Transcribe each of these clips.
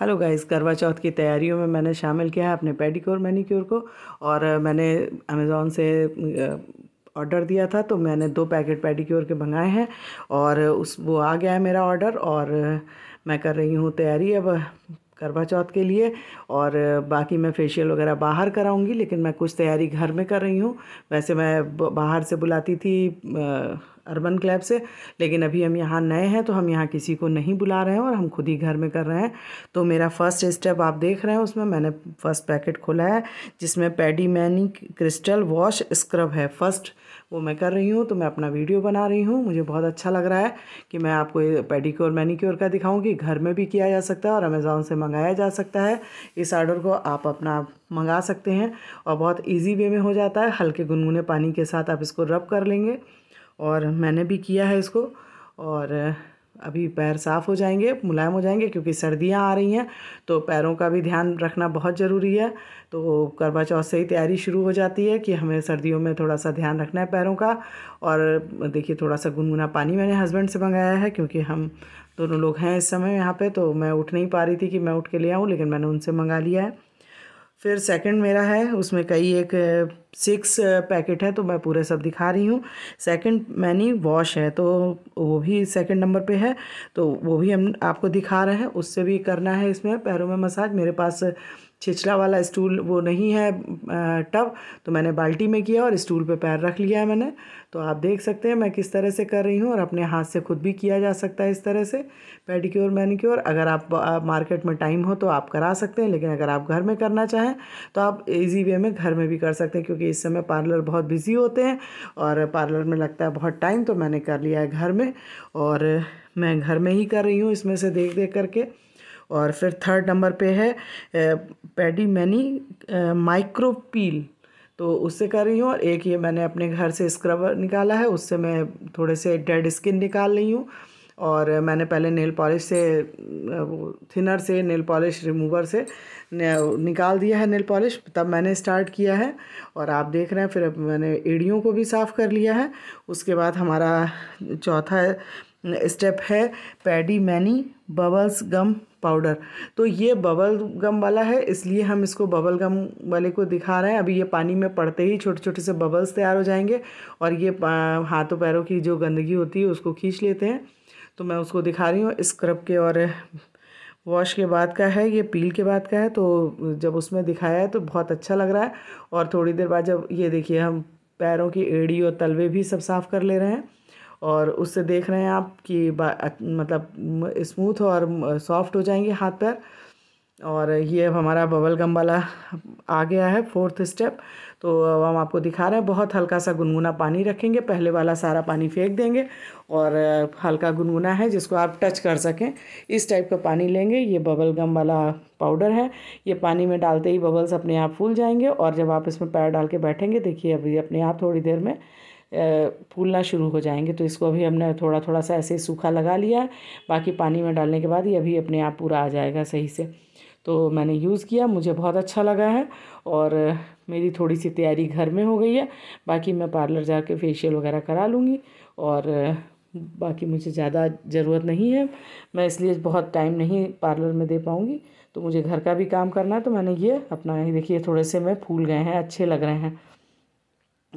hello guys करवा चौथ की तैयारियों में मैंने शामिल किया है अपने पेडिक्योर मैनीक्योर को और मैंने अमेज़ोन से ऑर्डर दिया था तो मैंने दो पैकेट पेडिक्योर के मंगाए हैं और उस वो आ गया है मेरा ऑर्डर और मैं कर रही हूँ तैयारी अब करवा चौथ के लिए और बाकी मैं फेशियल वगैरह बाहर कराऊंगी लेकिन मैं कुछ तैयारी घर में कर रही हूँ वैसे मैं बाहर से बुलाती थी अर्बन क्लैब से लेकिन अभी हम यहाँ नए हैं तो हम यहाँ किसी को नहीं बुला रहे हैं और हम खुद ही घर में कर रहे हैं तो मेरा फर्स्ट स्टेप आप देख रहे हैं उसमें मैंने फर्स्ट पैकेट खोला है जिसमें pedi mani crystal wash scrub है फर्स्ट वो मैं कर रही हूँ तो मैं अपना वीडियो बना रही हूँ मुझे बहुत अच्छा लग रहा है कि मैं आपको पेडिक्योर मैनिक्योर का दिखाऊँगी घर में भी किया जा सकता है और अमेज़ोन से मंगाया जा सकता है इस आर्डर को आप अपना मंगा सकते हैं और बहुत ईजी वे में हो जाता है हल्के गुनगुने पानी के साथ आप इसको रब कर लेंगे और मैंने भी किया है इसको और अभी पैर साफ़ हो जाएंगे मुलायम हो जाएंगे क्योंकि सर्दियां आ रही हैं तो पैरों का भी ध्यान रखना बहुत ज़रूरी है तो करवा चौथ से ही तैयारी शुरू हो जाती है कि हमें सर्दियों में थोड़ा सा ध्यान रखना है पैरों का और देखिए थोड़ा सा गुनगुना पानी मैंने हस्बैंड से मंगाया है क्योंकि हम दोनों लोग हैं इस समय यहाँ पर तो मैं उठ नहीं पा रही थी कि मैं उठ के ले आऊँ लेकिन मैंने उनसे मंगा लिया है फिर सेकंड मेरा है उसमें कई एक सिक्स पैकेट है तो मैं पूरे सब दिखा रही हूँ सेकंड मैनी वॉश है तो वो भी सेकंड नंबर पे है तो वो भी हम आपको दिखा रहे हैं उससे भी करना है इसमें पैरों में मसाज मेरे पास छिछला वाला स्टूल वो नहीं है टब तो मैंने बाल्टी में किया और स्टूल पे पैर रख लिया है मैंने तो आप देख सकते हैं मैं किस तरह से कर रही हूँ और अपने हाथ से खुद भी किया जा सकता है इस तरह से पेडिक्योर मैनिक्योर अगर आप, मार्केट में टाइम हो तो आप करा सकते हैं लेकिन अगर आप घर में करना चाहें तो आप ईजी वे में घर में भी कर सकते हैं क्योंकि इस समय पार्लर बहुत बिजी होते हैं और पार्लर में लगता है बहुत टाइम तो मैंने कर लिया है घर में और मैं घर में ही कर रही हूँ इसमें से देख देख करके और फिर थर्ड नंबर पे है पैडी मैनी माइक्रोपील तो उससे कर रही हूँ और एक ये मैंने अपने घर से स्क्रबर निकाला है उससे मैं थोड़े से डेड स्किन निकाल रही हूँ और मैंने पहले नेल पॉलिश से थिनर से नेल पॉलिश रिमूवर से निकाल दिया है नेल पॉलिश तब मैंने स्टार्ट किया है और आप देख रहे हैं फिर मैंने एड़ियों को भी साफ़ कर लिया है उसके बाद हमारा चौथा स्टेप है pedi mani bubbles gum powder तो ये बबल गम वाला है इसलिए हम इसको बबल गम वाले को दिखा रहे हैं अभी ये पानी में पड़ते ही छोटे छोटे से बबल्स तैयार हो जाएंगे और ये हाथों पैरों की जो गंदगी होती है उसको खींच लेते हैं तो मैं उसको दिखा रही हूँ स्क्रब के और वॉश के बाद का है ये पील के बाद का है तो जब उसमें दिखाया है तो बहुत अच्छा लग रहा है और थोड़ी देर बाद जब ये देखिए हम पैरों की एड़ी और तलवे भी सब साफ़ कर ले रहे हैं और उससे देख रहे हैं आप कि मतलब स्मूथ और सॉफ्ट हो जाएंगे हाथ पैर और ये अब हमारा बबल गम वाला आ गया है फोर्थ स्टेप तो अब हम आपको दिखा रहे हैं बहुत हल्का सा गुनगुना पानी रखेंगे पहले वाला सारा पानी फेंक देंगे और हल्का गुनगुना है जिसको आप टच कर सकें इस टाइप का पानी लेंगे ये बबल गम वाला पाउडर है ये पानी में डालते ही बबल्स अपने आप फूल जाएंगे और जब आप इसमें पैर डाल के बैठेंगे देखिए अभी अपने आप थोड़ी देर में फूलना शुरू हो जाएंगे तो इसको अभी हमने थोड़ा थोड़ा सा ऐसे सूखा लगा लिया है बाकी पानी में डालने के बाद ये अभी अपने आप पूरा आ जाएगा सही से तो मैंने यूज़ किया मुझे बहुत अच्छा लगा है और मेरी थोड़ी सी तैयारी घर में हो गई है बाकी मैं पार्लर जा फेशियल वगैरह करा लूँगी और बाकी मुझे ज़्यादा ज़रूरत नहीं है मैं इसलिए बहुत टाइम नहीं पार्लर में दे पाऊँगी तो मुझे घर का भी काम करना है तो मैंने ये अपना देखिए थोड़े से मैं फूल गए हैं अच्छे लग रहे हैं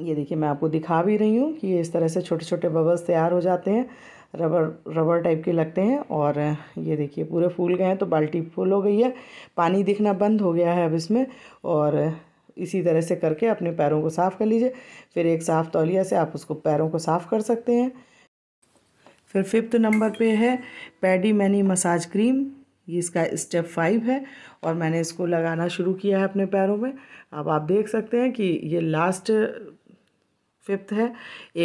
ये देखिए मैं आपको दिखा भी रही हूँ कि ये इस तरह से छोटे छोटे बबल्स तैयार हो जाते हैं रबर रबर टाइप के लगते हैं और ये देखिए पूरे फूल गए हैं तो बाल्टी फुल हो गई है पानी दिखना बंद हो गया है अब इसमें और इसी तरह से करके अपने पैरों को साफ़ कर लीजिए फिर एक साफ़ तौलिया से आप उसको पैरों को साफ़ कर सकते हैं फिर फिफ्थ नंबर पे है पैडी मैनी मसाज क्रीम ये इसका स्टेप फाइव है और मैंने इसको लगाना शुरू किया है अपने पैरों में अब आप देख सकते हैं कि ये लास्ट फिफ्थ है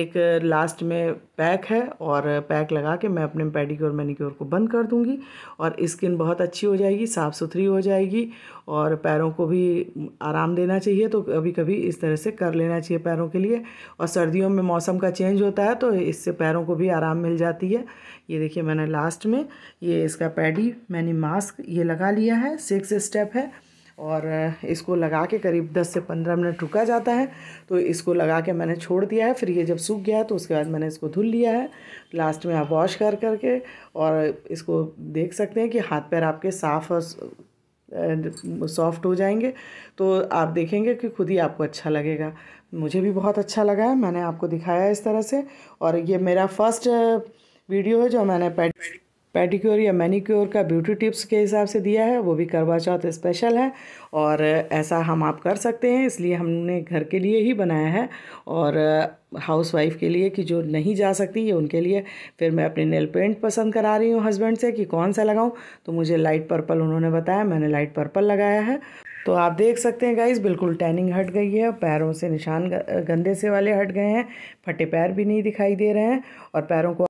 एक लास्ट में पैक है और पैक लगा के मैं अपने पेडिक्योर मैनिक्योर को बंद कर दूंगी और स्किन बहुत अच्छी हो जाएगी साफ़ सुथरी हो जाएगी और पैरों को भी आराम देना चाहिए तो कभी कभी इस तरह से कर लेना चाहिए पैरों के लिए और सर्दियों में मौसम का चेंज होता है तो इससे पैरों को भी आराम मिल जाती है ये देखिए मैंने लास्ट में ये इसका पैडी मैंने मास्क ये लगा लिया है सिक्स स्टेप है और इसको लगा के करीब 10 से 15 मिनट रुका जाता है तो इसको लगा के मैंने छोड़ दिया है फिर ये जब सूख गया है तो उसके बाद मैंने इसको धुल लिया है लास्ट में आप वॉश कर करके और इसको देख सकते हैं कि हाथ पैर आपके साफ़ और सॉफ्ट हो जाएंगे तो आप देखेंगे कि खुद ही आपको अच्छा लगेगा मुझे भी बहुत अच्छा लगा है मैंने आपको दिखाया इस तरह से और ये मेरा फर्स्ट वीडियो है जो मैंने पैड पेडिक्योर या मैनिक्योर का ब्यूटी टिप्स के हिसाब से दिया है वो भी करवा चौथ स्पेशल है और ऐसा हम आप कर सकते हैं इसलिए हमने घर के लिए ही बनाया है और हाउस वाइफ के लिए कि जो नहीं जा सकती ये उनके लिए फिर मैं अपने नेल पेंट पसंद करा रही हूँ हस्बैंड से कि कौन सा लगाऊँ तो मुझे लाइट पर्पल उन्होंने बताया मैंने लाइट पर्पल लगाया है तो आप देख सकते हैं गाइज बिल्कुल टैनिंग हट गई है पैरों से निशान गंदे से वाले हट गए हैं फटे पैर भी नहीं दिखाई दे रहे हैं और पैरों को